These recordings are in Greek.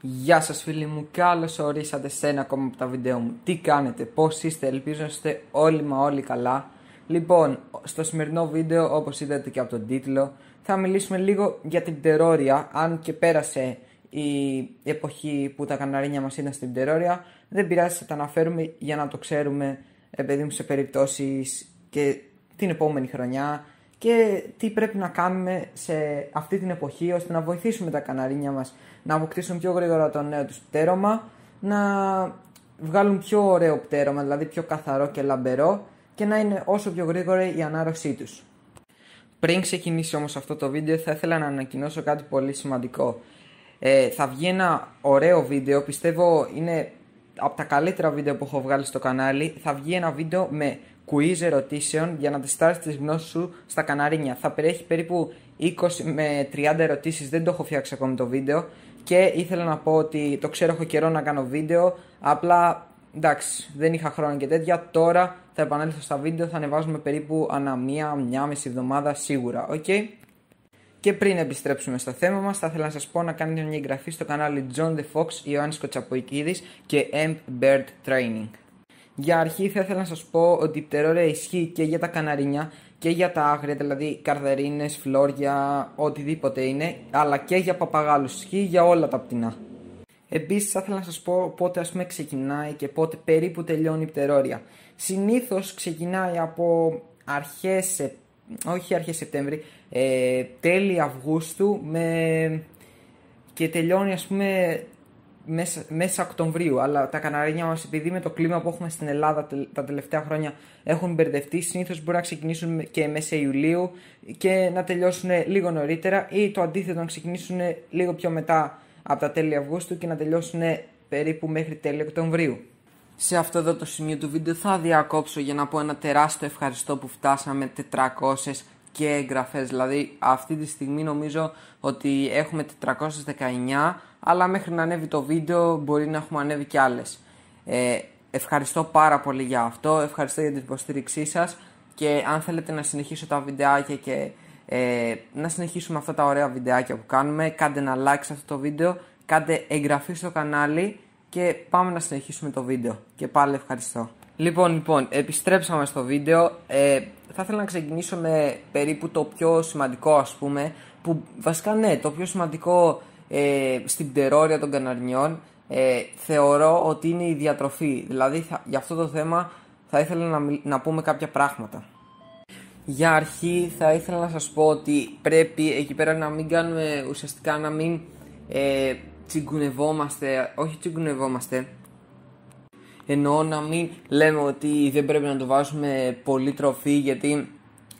Γεια σας φίλοι μου, καλώς ορίσατε σε ένα ακόμα από τα βίντεο μου Τι κάνετε, πώς είστε, ελπίζω να είστε όλοι μα όλοι καλά Λοιπόν, στο σημερινό βίντεο όπως είδατε και από τον τίτλο Θα μιλήσουμε λίγο για την τερορία Αν και πέρασε η εποχή που τα καναρίνια μας ήταν στην πτερόρια Δεν πειράζει, θα τα αναφέρουμε για να το ξέρουμε Επειδή μου σε περιπτώσεις και την επόμενη χρονιά και τι πρέπει να κάνουμε σε αυτή την εποχή ώστε να βοηθήσουμε τα καναρίνια μας να αποκτήσουν πιο γρήγορα το νέο τους πτέρωμα, να βγάλουν πιο ωραίο πτέρωμα, δηλαδή πιο καθαρό και λαμπερό και να είναι όσο πιο γρήγορη η ανάρρωσή τους. Πριν ξεκινήσει όμως αυτό το βίντεο θα ήθελα να ανακοινώσω κάτι πολύ σημαντικό. Ε, θα βγει ένα ωραίο βίντεο, πιστεύω είναι από τα καλύτερα βίντεο που έχω βγάλει στο κανάλι θα βγει ένα βίντεο με quiz ερωτήσεων για να τεστάρεις τις γνώσεις σου στα Καναρίνια. Θα περιέχει περίπου 20 με 30 ερωτήσεις, δεν το έχω φτιάξει ακόμη το βίντεο και ήθελα να πω ότι το ξέρω έχω καιρό να κάνω βίντεο, απλά εντάξει δεν είχα χρόνο και τέτοια, τώρα θα επανέλθω στα βίντεο, θα ανεβάζουμε περίπου ανά μία, μία μισή εβδομάδα σίγουρα, οκ. Okay? Και πριν επιστρέψουμε στο θέμα μας, θα ήθελα να σας πω να κάνετε μια εγγραφή στο κανάλι John the Fox, Ιωάννης Κοτσαποϊκίδης και Mbird Bird Training. Για αρχή θα ήθελα να σας πω ότι η πτερόρια ισχύει και για τα καναρίνια και για τα άγρια, δηλαδή καρδερίνες, φλόρια, οτιδήποτε είναι, αλλά και για παπαγάλους, ισχύει για όλα τα πτηνά. Επίσης θα ήθελα να σας πω πότε ας πούμε ξεκινάει και πότε περίπου τελειώνει η πτερόρια. Συνήθως ξεκινάει από αρχές όχι αρχές Σεπτέμβρη, ε, τέλη Αυγούστου με... και τελειώνει ας πούμε μέσα, μέσα Οκτωβρίου. Αλλά τα Καναρίνια μας επειδή με το κλίμα που έχουμε στην Ελλάδα τα τελευταία χρόνια έχουν μπερδευτεί, συνήθως μπορούν να ξεκινήσουν και μέσα Ιουλίου και να τελειώσουν λίγο νωρίτερα ή το αντίθετο να ξεκινήσουν λίγο πιο μετά από τα τέλη Αυγούστου και να τελειώσουν περίπου μέχρι τέλη Οκτωβρίου. Σε αυτό εδώ το σημείο του βίντεο θα διακόψω για να πω ένα τεράστιο ευχαριστώ που φτάσαμε 400 και εγγραφές. Δηλαδή αυτή τη στιγμή νομίζω ότι έχουμε 419 αλλά μέχρι να ανέβει το βίντεο μπορεί να έχουμε ανέβει και άλλες. Ε, ευχαριστώ πάρα πολύ για αυτό, ευχαριστώ για την υποστήριξή σας και αν θέλετε να συνεχίσω τα βιντεάκια και ε, να συνεχίσουμε αυτά τα ωραία βιντεάκια που κάνουμε κάντε ένα like σε αυτό το βίντεο, κάντε εγγραφή στο κανάλι και πάμε να συνεχίσουμε το βίντεο. Και πάλι ευχαριστώ. Λοιπόν, λοιπόν, επιστρέψαμε στο βίντεο. Ε, θα ήθελα να ξεκινήσω με περίπου το πιο σημαντικό, ας πούμε, που βασικά ναι, το πιο σημαντικό ε, στην πτερόρια των Καναρνιών ε, θεωρώ ότι είναι η διατροφή. Δηλαδή, για αυτό το θέμα θα ήθελα να, πούμε κάποια πράγματα. Για αρχή θα ήθελα να σας πω ότι πρέπει εκεί πέρα να μην κάνουμε ουσιαστικά να μην ε, τσιγκουνευόμαστε, όχι τσιγκουνευόμαστε, εννοώ να μην λέμε ότι δεν πρέπει να το βάζουμε πολύ τροφή γιατί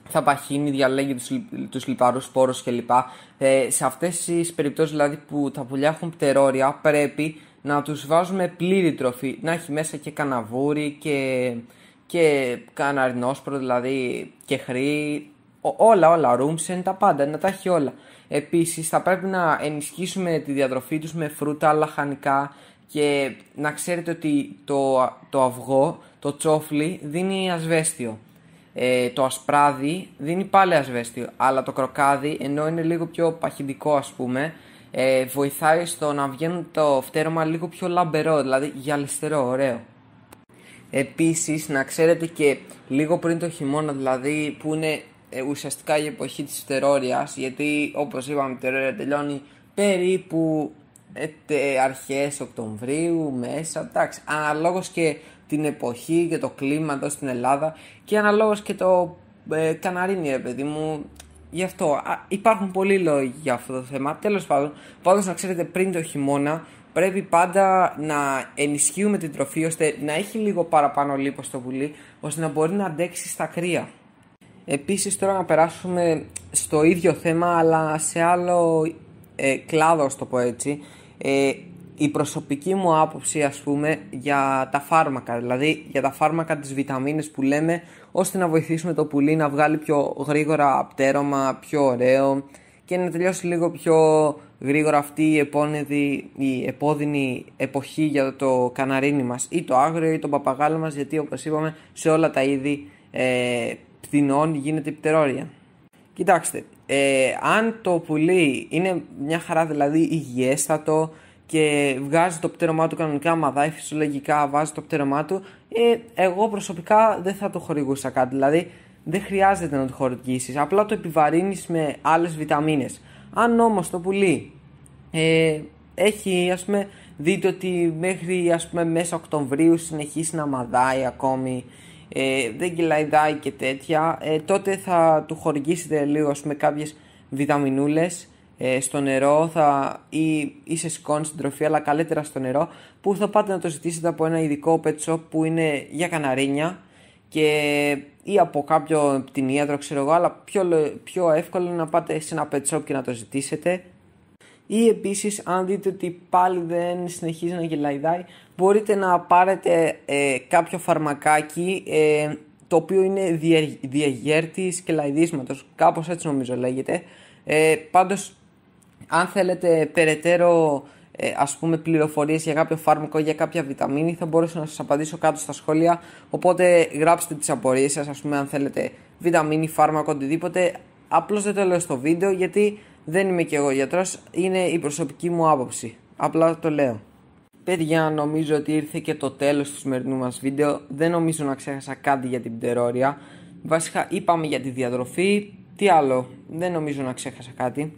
θα παχύνει, διαλέγει τους, τους λιπαρούς σπόρους κλπ. Ε, σε αυτές τις περιπτώσεις δηλαδή που τα πουλιά έχουν πτερόρια πρέπει να τους βάζουμε πλήρη τροφή, να έχει μέσα και καναβούρι και, και καναρινόσπρο δηλαδή και χρή, όλα, όλα, είναι τα πάντα, να τα έχει όλα. Επίσης θα πρέπει να ενισχύσουμε τη διατροφή τους με φρούτα, λαχανικά και να ξέρετε ότι το, το αυγό, το τσόφλι δίνει ασβέστιο. Ε, το ασπράδι δίνει πάλι ασβέστιο, αλλά το κροκάδι ενώ είναι λίγο πιο παχυντικό ας πούμε, ε, βοηθάει στο να βγαίνουν το φτέρωμα λίγο πιο λαμπερό, δηλαδή γυαλιστερό, ωραίο. Επίσης να ξέρετε και λίγο πριν το χειμώνα δηλαδή που είναι ε, ουσιαστικά η εποχή της φτερόριας γιατί όπως είπαμε η φτερόρια τελειώνει περίπου ε, αρχές Οκτωβρίου μέσα εντάξει αναλόγως και την εποχή και το κλίμα εδώ στην Ελλάδα και αναλόγως και το ε, καναρίνι ρε παιδί μου γι' αυτό υπάρχουν πολλοί λόγοι για αυτό το θέμα τέλος πάντων πάντως να ξέρετε πριν το χειμώνα πρέπει πάντα να ενισχύουμε την τροφή ώστε να έχει λίγο παραπάνω λίπος στο βουλί ώστε να μπορεί να αντέξει στα κρύα Επίσης τώρα να περάσουμε στο ίδιο θέμα αλλά σε άλλο ε, κλάδο, το πω έτσι. Ε, η προσωπική μου άποψη ας πούμε για τα φάρμακα, δηλαδή για τα φάρμακα της βιταμίνες που λέμε ώστε να βοηθήσουμε το πουλί να βγάλει πιο γρήγορα πτέρωμα, πιο ωραίο και να τελειώσει λίγο πιο γρήγορα αυτή η, επώνυμη, η επώδυνη εποχή για το καναρίνι μας ή το άγριο ή το παπαγάλο μας γιατί όπως είπαμε σε όλα τα είδη ε, πτηνών γίνεται πτερόρια. Κοιτάξτε, ε, αν το πουλί είναι μια χαρά δηλαδή υγιέστατο και βγάζει το πτέρωμά του κανονικά, μαδάει φυσιολογικά, βάζει το πτέρωμά του, ε, εγώ προσωπικά δεν θα το χορηγούσα κάτι. Δηλαδή δεν χρειάζεται να το χορηγήσεις. Απλά το επιβαρύνεις με άλλες βιταμίνες. Αν όμως το πουλί ε, έχει ας πούμε δείτε ότι μέχρι ας πούμε μέσα Οκτωβρίου συνεχίσει να μαδάει ακόμη ε, δεν κυλαϊδάει και τέτοια, ε, τότε θα του χορηγήσετε λίγο με κάποιες βιταμινούλες ε, στο νερό θα, ή, ή σε σκόνη στην τροφή, αλλά καλύτερα στο νερό, που θα πάτε να το ζητήσετε από ένα ειδικό pet shop που είναι για καναρίνια και, ή από κάποιο την ξέρω εγώ, αλλά πιο, πιο εύκολο είναι να πάτε σε ένα pet shop και να το ζητήσετε. Ή επίσης αν δείτε ότι πάλι δεν συνεχίζει να γελαϊδάει μπορείτε να πάρετε ε, κάποιο φαρμακάκι ε, το οποίο είναι δια, και λαϊδίσματος, κάπως έτσι νομίζω λέγεται. Ε, πάντως, αν θέλετε περαιτέρω ε, ας πούμε πληροφορίες για κάποιο φάρμακο, ή για κάποια βιταμίνη, θα μπορούσα να σας απαντήσω κάτω στα σχόλια, οπότε γράψτε τις απορίες σας, ας πούμε αν θέλετε βιταμίνη, φάρμακο, οτιδήποτε. Απλώς δεν το λέω στο βίντεο γιατί δεν είμαι και εγώ γιατρός, είναι η προσωπική μου άποψη. Απλά το λέω. Παιδιά νομίζω ότι ήρθε και το τέλος του σημερινού μας βίντεο Δεν νομίζω να ξέχασα κάτι για την πτερόρια Βασικά είπαμε για τη διατροφή Τι άλλο, δεν νομίζω να ξέχασα κάτι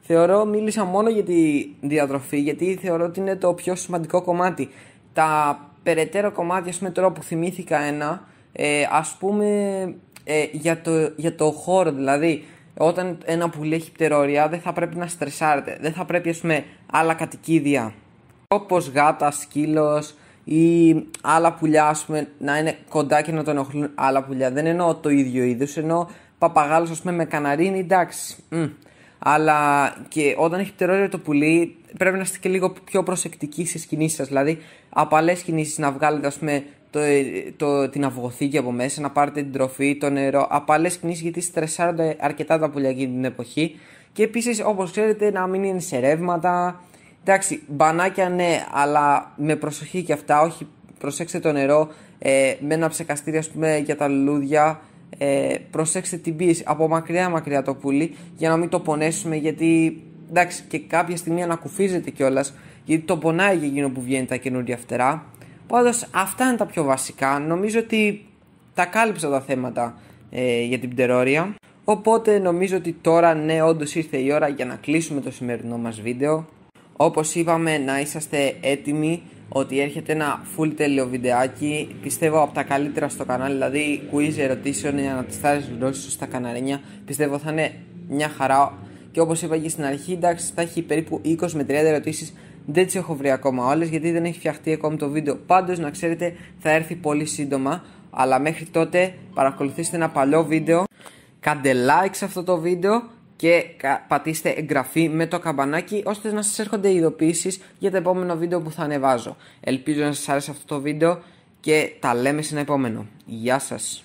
Θεωρώ μίλησα μόνο για τη διατροφή γιατί θεωρώ ότι είναι το πιο σημαντικό κομμάτι Τα περαιτέρω κομμάτια, ας πούμε τώρα που θυμήθηκα ένα ε, Ας πούμε ε, για, το, για το χώρο δηλαδή όταν ένα πουλί έχει πτερόρια δεν θα πρέπει να στρεσάρετε, δεν θα πρέπει ας άλλα κατοικίδια όπως γάτα, σκύλος ή άλλα πουλιά πούμε, να είναι κοντά και να τον ενοχλούν άλλα πουλιά. Δεν εννοώ το ίδιο είδους, εννοώ παπαγάλος ας πούμε με καναρίνι, εντάξει. Αλλά και όταν έχει πτερόριο το πουλί πρέπει να είστε και λίγο πιο προσεκτικοί στι κινήσει, σας. Δηλαδή απαλές κινήσεις να βγάλετε ας πούμε το, την αυγοθήκη από μέσα, να πάρετε την τροφή, το νερό, απαλές κινήσεις γιατί στρεσάρονται αρκετά τα πουλιά εκείνη την εποχή. Και επίσης όπως ξέρετε να μην είναι σε ρεύματα, Εντάξει, μπανάκια ναι, αλλά με προσοχή και αυτά, όχι προσέξτε το νερό, ε, με ένα ψεκαστήρι ας πούμε για τα λουλούδια, ε, προσέξτε την πίεση από μακριά μακριά το πουλί για να μην το πονέσουμε γιατί εντάξει και κάποια στιγμή ανακουφίζεται κιόλας γιατί το πονάει για εκείνο που βγαίνει τα καινούργια φτερά. Πάντως αυτά είναι τα πιο βασικά. Νομίζω ότι τα κάλυψα τα θέματα ε, για την πτερόρια. Οπότε νομίζω ότι τώρα ναι όντως ήρθε η ώρα για να κλείσουμε το σημερινό μας βίντεο. Όπως είπαμε να είσαστε έτοιμοι ότι έρχεται ένα full τέλειο βιντεάκι πιστεύω από τα καλύτερα στο κανάλι δηλαδή quiz ερωτήσεων για να τις γνώσεις στα καναρίνια πιστεύω θα είναι μια χαρά και όπως είπα και στην αρχή εντάξει θα έχει περίπου 20 με 30 ερωτήσεις δεν τις έχω βρει ακόμα όλες γιατί δεν έχει φτιαχτεί ακόμα το βίντεο. Πάντως, να ξέρετε, θα έρθει πολύ σύντομα. Αλλά μέχρι τότε, παρακολουθήστε ένα παλιό βίντεο. Κάντε like σε αυτό το βίντεο και πατήστε εγγραφή με το καμπανάκι ώστε να σας έρχονται ειδοποιήσεις για το επόμενο βίντεο που θα ανεβάζω. Ελπίζω να σας άρεσε αυτό το βίντεο και τα λέμε σε ένα επόμενο. Γεια σας!